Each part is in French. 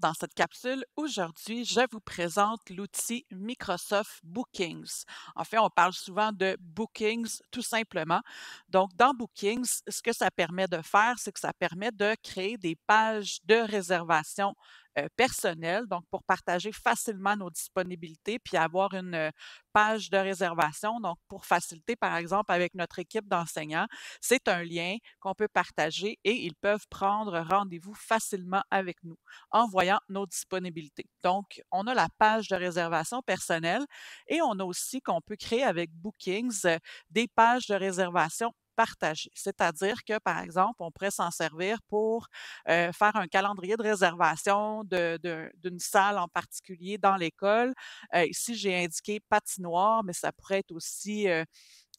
dans cette capsule, aujourd'hui, je vous présente l'outil Microsoft Bookings. En fait, on parle souvent de Bookings tout simplement. Donc, dans Bookings, ce que ça permet de faire, c'est que ça permet de créer des pages de réservation euh, personnel, donc pour partager facilement nos disponibilités puis avoir une euh, page de réservation. Donc, pour faciliter, par exemple, avec notre équipe d'enseignants, c'est un lien qu'on peut partager et ils peuvent prendre rendez-vous facilement avec nous en voyant nos disponibilités. Donc, on a la page de réservation personnelle et on a aussi qu'on peut créer avec Bookings euh, des pages de réservation partagé. C'est-à-dire que, par exemple, on pourrait s'en servir pour faire un calendrier de réservation d'une salle en particulier dans l'école. ici, j'ai indiqué patinoire, mais ça pourrait être aussi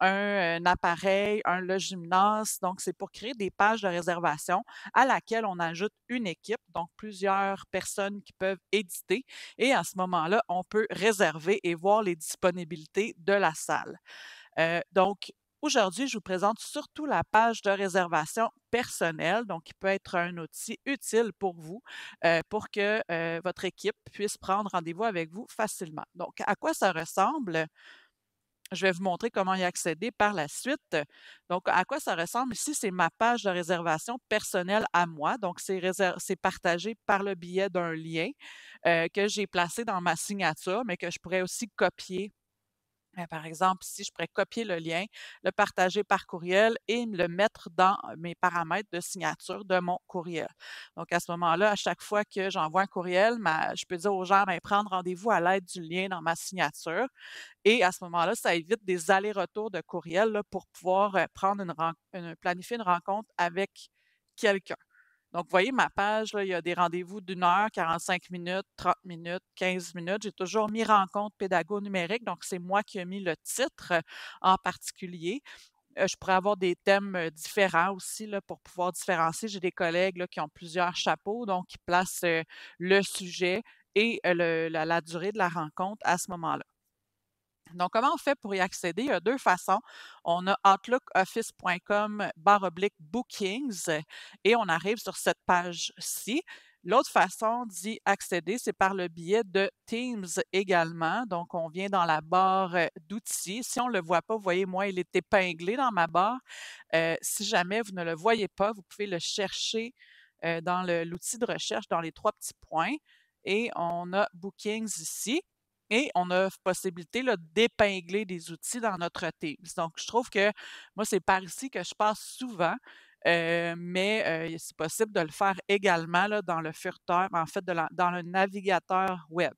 un, appareil, un le gymnase. Donc, c'est pour créer des pages de réservation à laquelle on ajoute une équipe, donc plusieurs personnes qui peuvent éditer. Et à ce moment-là, on peut réserver et voir les disponibilités de la salle. donc, Aujourd'hui, je vous présente surtout la page de réservation personnelle, donc qui peut être un outil utile pour vous, euh, pour que euh, votre équipe puisse prendre rendez-vous avec vous facilement. Donc, à quoi ça ressemble? Je vais vous montrer comment y accéder par la suite. Donc, à quoi ça ressemble ici? C'est ma page de réservation personnelle à moi. Donc, c'est partagé par le biais d'un lien euh, que j'ai placé dans ma signature, mais que je pourrais aussi copier par exemple, si je pourrais copier le lien, le partager par courriel et le mettre dans mes paramètres de signature de mon courriel. Donc, à ce moment-là, à chaque fois que j'envoie un courriel, je peux dire aux gens, ben, prends prendre rendez-vous à l'aide du lien dans ma signature. Et à ce moment-là, ça évite des allers-retours de courriel pour pouvoir planifier une rencontre avec quelqu'un. Donc, vous voyez, ma page, il y a des rendez-vous d'une heure, 45 minutes, 30 minutes, 15 minutes. J'ai toujours mis rencontre pédago-numérique, donc c'est moi qui ai mis le titre euh, en particulier. Euh, je pourrais avoir des thèmes euh, différents aussi pour pouvoir différencier. J'ai des collègues qui ont plusieurs chapeaux, donc qui placent le sujet et la durée de la rencontre à ce moment-là. Donc, comment on fait pour y accéder? Il y a deux façons. On a outlookoffice.com barre oblique bookings et on arrive sur cette page-ci. L'autre façon d'y accéder, c'est par le biais de Teams également. Donc, on vient dans la barre euh, d'outils. Si on ne le voit pas, vous voyez, moi, il est épinglé dans ma barre. Euh, si jamais vous ne le voyez pas, vous pouvez le chercher euh, dans l'outil de recherche, dans les trois petits points. Et on a Bookings ici. Et on a possibilité d'épingler des outils dans notre Teams. Donc, je trouve que moi, c'est par ici que je passe souvent. Euh, mais euh, c'est possible de le faire également dans le furteur, en fait, dans le navigateur web.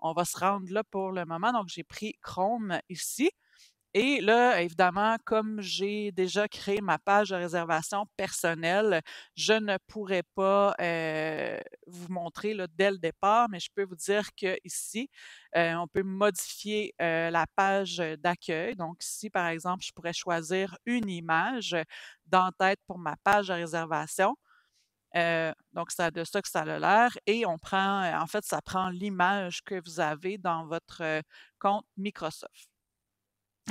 On va se rendre là pour le moment. Donc, j'ai pris Chrome ici. Et là, évidemment, comme j'ai déjà créé ma page de réservation personnelle, je ne pourrais pas euh, vous montrer là, dès le départ, mais je peux vous dire qu'ici, euh, on peut modifier euh, la page d'accueil. Donc ici, par exemple, je pourrais choisir une image d'entête pour ma page de réservation. donc, c'est de ça que ça a l'air. Et on prend, en fait, ça prend l'image que vous avez dans votre compte Microsoft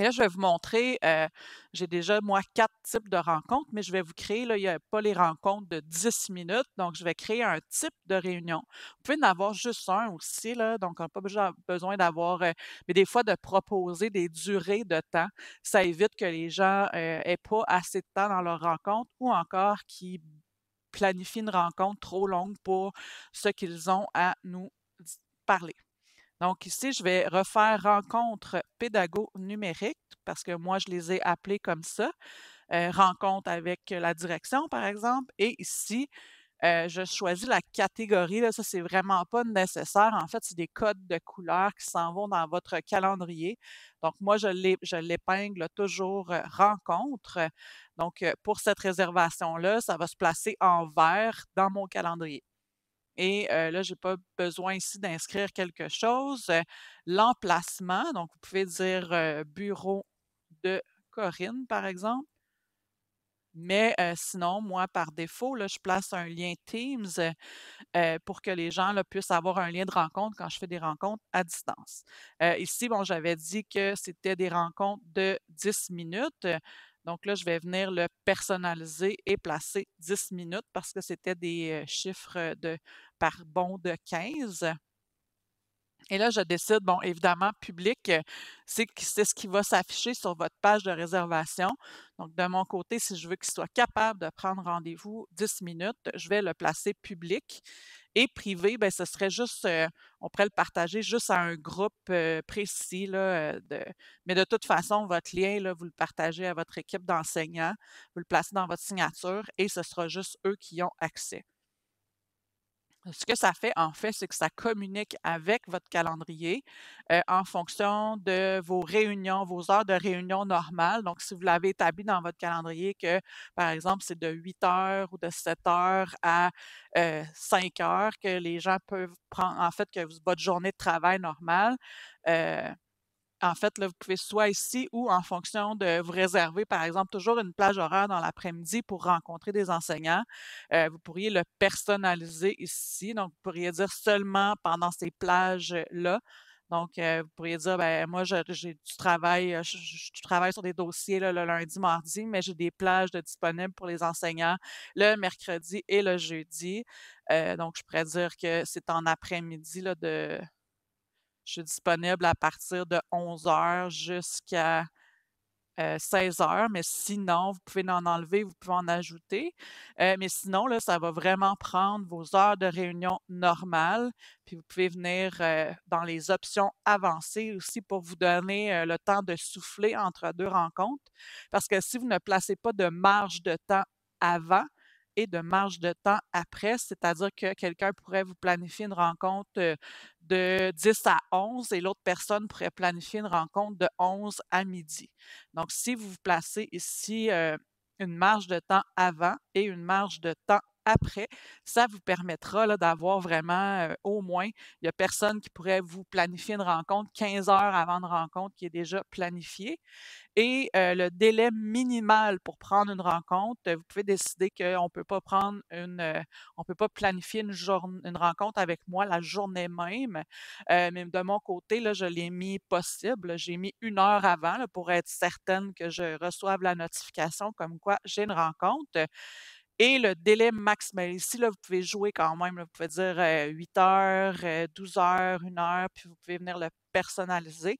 là, je vais vous montrer, euh, j'ai déjà, moi, quatre types de rencontres, mais je vais vous créer, là, il n'y a pas les rencontres de 10 minutes, donc je vais créer un type de réunion. Vous pouvez en avoir juste un aussi, donc on n'a pas besoin d'avoir, euh, mais des fois, de proposer des durées de temps. Ça évite que les gens n'aient euh, pas assez de temps dans leur rencontre ou encore qu'ils planifient une rencontre trop longue pour ce qu'ils ont à nous parler. Donc ici, je vais refaire rencontre pédago numérique parce que moi, je les ai appelés comme ça. Euh, rencontre avec la direction, par exemple. Et ici, euh, je choisis la catégorie. Ça, ce c'est vraiment pas nécessaire. En fait, c'est des codes de couleurs qui s'en vont dans votre calendrier. Donc, moi, je l'épingle toujours euh, rencontre. Donc, pour cette réservation-là, ça va se placer en vert dans mon calendrier et là, je n'ai pas besoin ici d'inscrire quelque chose. L'emplacement, donc vous pouvez dire bureau de Corinne, par exemple. Mais sinon, moi, par défaut, là, je place un lien Teams pour que les gens là, puissent avoir un lien de rencontre quand je fais des rencontres à distance. ici, bon, j'avais dit que c'était des rencontres de 10 minutes. Donc là, je vais venir le personnaliser et placer 10 minutes parce que c'était des euh, chiffres euh, de par bond de 15. Et là, je décide, bon, évidemment, public, euh, c'est ce qui va s'afficher sur votre page de réservation. Donc, de mon côté, si je veux qu'il soit capable de prendre rendez-vous 10 minutes, je vais le placer public. Et privé, bien, ce serait juste, euh, on pourrait le partager juste à un groupe euh, précis. de, mais de toute façon, votre lien, vous le partagez à votre équipe d'enseignants, vous le placez dans votre signature et ce sera juste eux qui ont accès ce que ça fait, en fait, c'est que ça communique avec votre calendrier euh, en fonction de vos réunions, vos heures de réunion normales. Donc, si vous l'avez établi dans votre calendrier que, par exemple, c'est de 8 heures ou de 7 heures à 5 euh, heures que les gens peuvent prendre, en fait, que votre journée de travail normale, euh, en fait, là, vous pouvez soit ici ou en fonction de vous réserver, par exemple, toujours une plage horaire dans l'après-midi pour rencontrer des enseignants. Euh, vous pourriez le personnaliser ici. Donc, vous pourriez dire seulement pendant ces plages-là. Donc, euh, vous pourriez dire, ben moi, j'ai du travail, euh, je, travaille sur des dossiers le lundi, mardi, mais j'ai des plages de disponibles pour les enseignants le mercredi et le jeudi. donc, je pourrais dire que c'est en après-midi de, je suis disponible à partir de 11h jusqu'à 16 euh, heures, mais sinon, vous pouvez en enlever, vous pouvez en ajouter. Euh, mais sinon, là, ça va vraiment prendre vos heures de réunion normales. Puis vous pouvez venir euh, dans les options avancées aussi pour vous donner le temps de souffler entre deux rencontres. Parce que si vous ne placez pas de marge de temps avant, de marge de temps après, c'est-à-dire que quelqu'un pourrait vous planifier une rencontre de 10 à 11 et l'autre personne pourrait planifier une rencontre de 11 à midi. Donc, si vous vous placez ici une marge de temps avant et une marge de temps après, ça vous permettra d'avoir vraiment au moins, il n'y a personne qui pourrait vous planifier une rencontre 15 heures avant une rencontre qui est déjà planifiée. Et le délai minimal pour prendre une rencontre, vous pouvez décider qu'on ne peut pas prendre une, on peut pas planifier une, une rencontre avec moi la journée même. mais de mon côté, là, je l'ai mis possible. J'ai mis une heure avant pour être certaine que je reçoive la notification comme quoi j'ai une rencontre et le délai maximal, ici, vous pouvez jouer quand même. vous pouvez dire 8 heures, 12 heures, 1 heure, puis vous pouvez venir le personnaliser.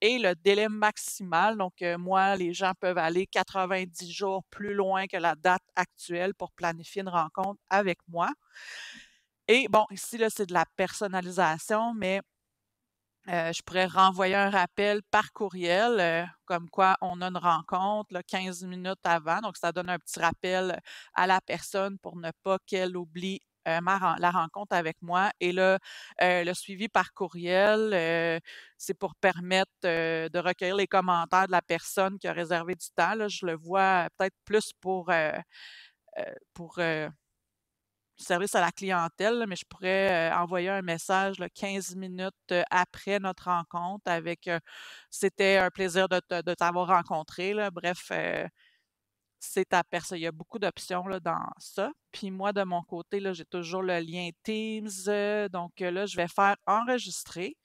Et le délai maximal, donc moi, les gens peuvent aller 90 jours plus loin que la date actuelle pour planifier une rencontre avec moi. Et bon, ici, là, c'est de la personnalisation, mais euh, je pourrais renvoyer un rappel par courriel, euh, comme quoi on a une rencontre là, 15 minutes avant. Donc, ça donne un petit rappel à la personne pour ne pas qu'elle oublie euh, la rencontre avec moi. Et là, le suivi par courriel, c'est pour permettre de recueillir les commentaires de la personne qui a réservé du temps. Là, je le vois peut-être plus pour... pour service à la clientèle, mais je pourrais euh, envoyer un message 15 minutes euh, après notre rencontre avec euh, c'était un plaisir de, t'avoir rencontré. Bref, c'est à personne. Il y a beaucoup d'options dans ça. Puis moi, de mon côté, j'ai toujours le lien Teams. donc là, je vais faire enregistrer.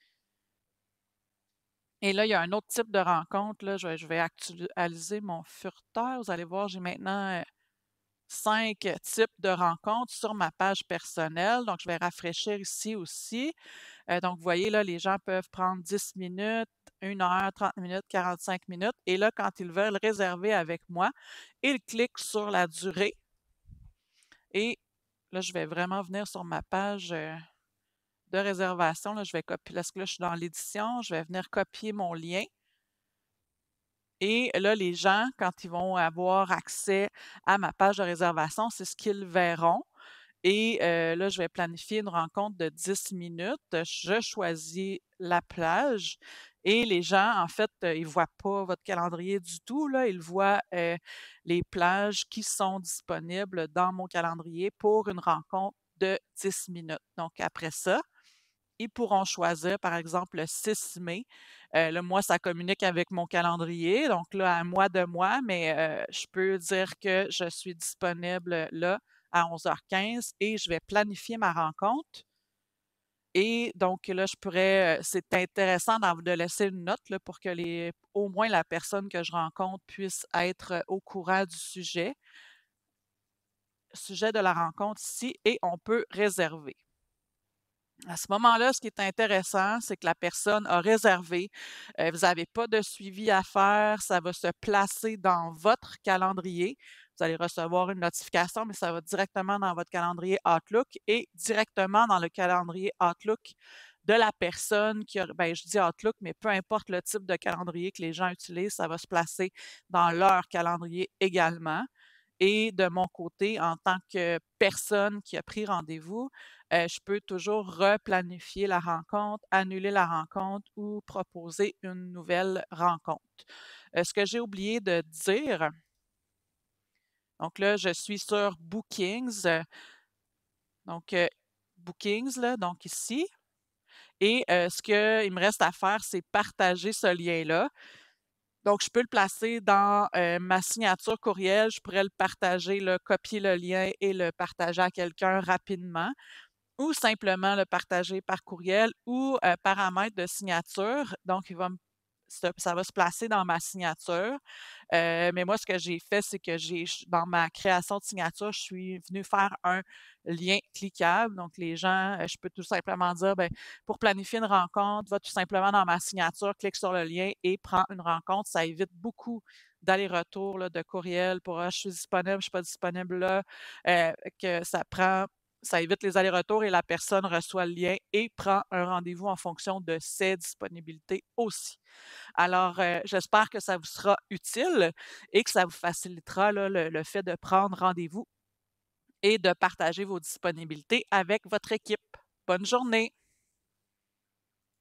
Et là, il y a un autre type de rencontre. Je, je vais actualiser mon furteur. Vous allez voir, j'ai maintenant cinq types de rencontres sur ma page personnelle. Donc, je vais rafraîchir ici aussi. Euh, donc, vous voyez, là, les gens peuvent prendre 10 minutes, 1 heure, 30 minutes, 45 minutes. Et là, quand ils veulent réserver avec moi, ils cliquent sur la durée. Et là, je vais vraiment venir sur ma page euh, de réservation. Là, je vais copier, parce que là, je suis dans l'édition. Je vais venir copier mon lien. Et là, les gens, quand ils vont avoir accès à ma page de réservation, c'est ce qu'ils verront. Et euh, là, je vais planifier une rencontre de 10 minutes. Je choisis la plage et les gens, en fait, euh, ils ne voient pas votre calendrier du tout. Là. Ils voient euh, les plages qui sont disponibles dans mon calendrier pour une rencontre de 10 minutes. Donc, après ça, ils pourront choisir, par exemple, le 6 mai. Euh, le mois, ça communique avec mon calendrier. Donc là, un mois de mois, mais euh, je peux dire que je suis disponible là à 11h15 et je vais planifier ma rencontre. Et donc là, je pourrais, euh, c'est intéressant de laisser une note là, pour que les, au moins la personne que je rencontre puisse être au courant du sujet, sujet de la rencontre ici, et on peut réserver. À ce moment-là, ce qui est intéressant, c'est que la personne a réservé. Euh, vous n'avez pas de suivi à faire. Ça va se placer dans votre calendrier. Vous allez recevoir une notification, mais ça va directement dans votre calendrier Outlook et directement dans le calendrier Outlook de la personne qui ben, je dis Outlook, mais peu importe le type de calendrier que les gens utilisent, ça va se placer dans leur calendrier également. Et de mon côté, en tant que personne qui a pris rendez-vous, euh, je peux toujours replanifier la rencontre, annuler la rencontre ou proposer une nouvelle rencontre. Euh, ce que j'ai oublié de dire, donc là, je suis sur Bookings. Euh, donc, Bookings, donc ici. Et ce qu'il me reste à faire, c'est partager ce lien-là. Donc, je peux le placer dans euh, ma signature courriel. Je pourrais le partager, le copier le lien et le partager à quelqu'un rapidement ou simplement le partager par courriel ou euh, paramètre de signature. Donc, il va me ça va se placer dans ma signature. Euh, mais moi, ce que j'ai fait, c'est que j'ai dans ma création de signature, je suis venue faire un lien cliquable. Donc, les gens, euh, je peux tout simplement dire, ben, pour planifier une rencontre, va tout simplement dans ma signature, clique sur le lien et prends une rencontre. Ça évite beaucoup d'aller-retour de courriel pour «Ah, je suis disponible, je ne suis pas disponible là, euh, que ça prend ça évite les allers-retours et la personne reçoit le lien et prend un rendez-vous en fonction de ses disponibilités aussi. Alors, euh, j'espère que ça vous sera utile et que ça vous facilitera le fait de prendre rendez-vous et de partager vos disponibilités avec votre équipe. Bonne journée!